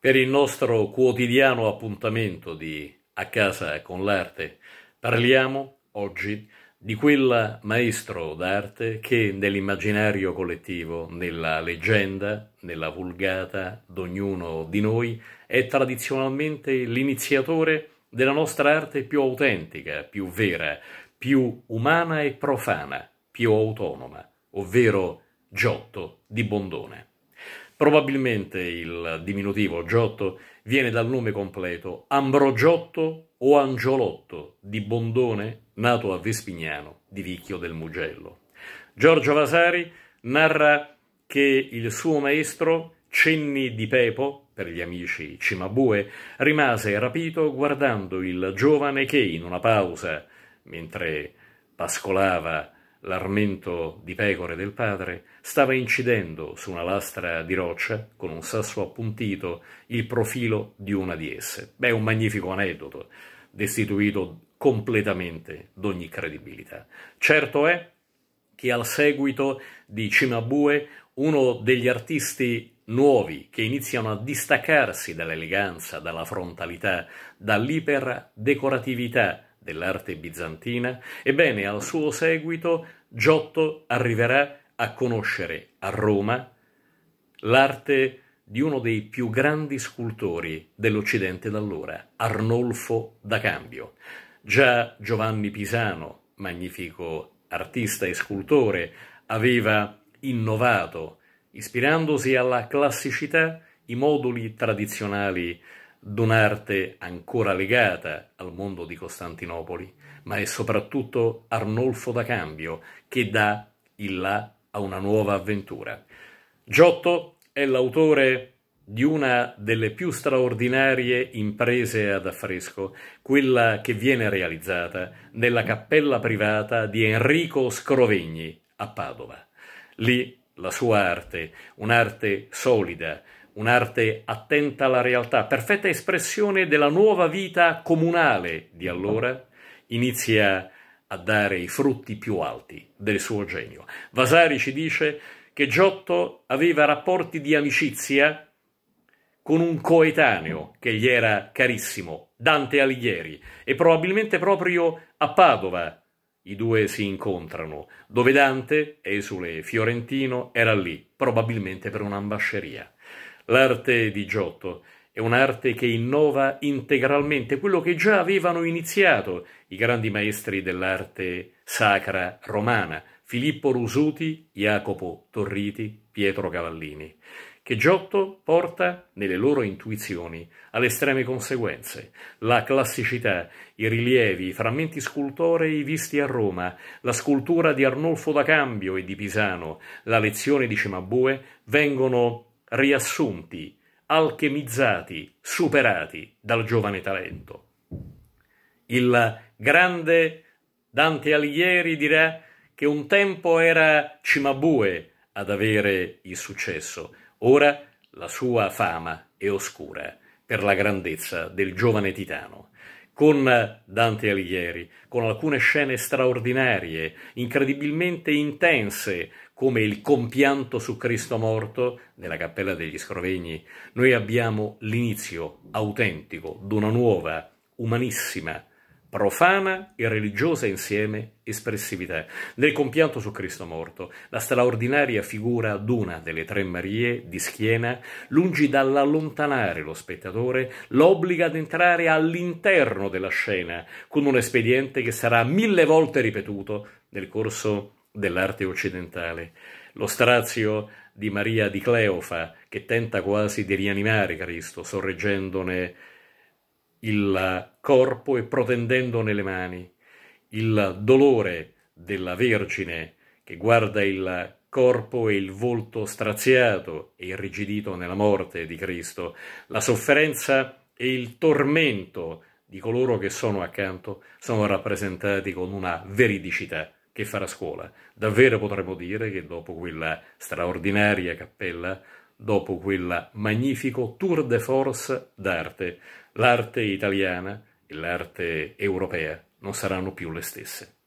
per il nostro quotidiano appuntamento di A casa con l'arte. Parliamo oggi di quel maestro d'arte che nell'immaginario collettivo, nella leggenda, nella vulgata d'ognuno di noi è tradizionalmente l'iniziatore della nostra arte più autentica, più vera, più umana e profana, più autonoma, ovvero Giotto di Bondone. Probabilmente il diminutivo Giotto viene dal nome completo Ambrogiotto o Angiolotto di Bondone, nato a Vespignano di Vicchio del Mugello. Giorgio Vasari narra che il suo maestro, Cenni di Pepo, per gli amici Cimabue, rimase rapito guardando il giovane che in una pausa, mentre pascolava l'armento di pecore del padre, stava incidendo su una lastra di roccia, con un sasso appuntito, il profilo di una di esse. Beh, un magnifico aneddoto, destituito completamente d'ogni credibilità. Certo è che al seguito di Cimabue, uno degli artisti nuovi che iniziano a distaccarsi dall'eleganza, dalla frontalità, dall'iperdecoratività dell'arte bizantina, ebbene al suo seguito Giotto arriverà a conoscere a Roma l'arte di uno dei più grandi scultori dell'Occidente d'allora, Arnolfo da Cambio. Già Giovanni Pisano, magnifico artista e scultore, aveva innovato, ispirandosi alla classicità, i moduli tradizionali d'un'arte ancora legata al mondo di Costantinopoli, ma è soprattutto Arnolfo da Cambio che dà il là a una nuova avventura. Giotto è l'autore di una delle più straordinarie imprese ad affresco, quella che viene realizzata nella cappella privata di Enrico Scrovegni a Padova. Lì la sua arte, un'arte solida, un'arte attenta alla realtà, perfetta espressione della nuova vita comunale di allora, inizia a dare i frutti più alti del suo genio. Vasari ci dice che Giotto aveva rapporti di amicizia con un coetaneo che gli era carissimo, Dante Alighieri, e probabilmente proprio a Padova i due si incontrano, dove Dante, esule fiorentino, era lì, probabilmente per un'ambasceria. L'arte di Giotto è un'arte che innova integralmente quello che già avevano iniziato i grandi maestri dell'arte sacra romana, Filippo Rusuti, Jacopo Torriti, Pietro Cavallini, che Giotto porta nelle loro intuizioni alle estreme conseguenze. La classicità, i rilievi, i frammenti scultorei visti a Roma, la scultura di Arnolfo da Cambio e di Pisano, la lezione di Cimabue vengono riassunti, alchemizzati, superati dal giovane talento. Il grande Dante Alighieri dirà che un tempo era Cimabue ad avere il successo, ora la sua fama è oscura per la grandezza del giovane titano con Dante Alighieri, con alcune scene straordinarie, incredibilmente intense, come il compianto su Cristo morto nella Cappella degli Scrovegni, noi abbiamo l'inizio autentico di una nuova, umanissima profana e religiosa insieme espressività del compianto su Cristo morto, la straordinaria figura d'una delle tre Marie di schiena, lungi dall'allontanare lo spettatore, l'obbliga ad entrare all'interno della scena con un espediente che sarà mille volte ripetuto nel corso dell'arte occidentale. Lo strazio di Maria di Cleofa che tenta quasi di rianimare Cristo, sorreggendone il corpo e protendendone le mani, il dolore della Vergine che guarda il corpo e il volto straziato e irrigidito nella morte di Cristo, la sofferenza e il tormento di coloro che sono accanto sono rappresentati con una veridicità che farà scuola. Davvero potremmo dire che dopo quella straordinaria cappella dopo quel magnifico tour de force d'arte. L'arte italiana e l'arte europea non saranno più le stesse.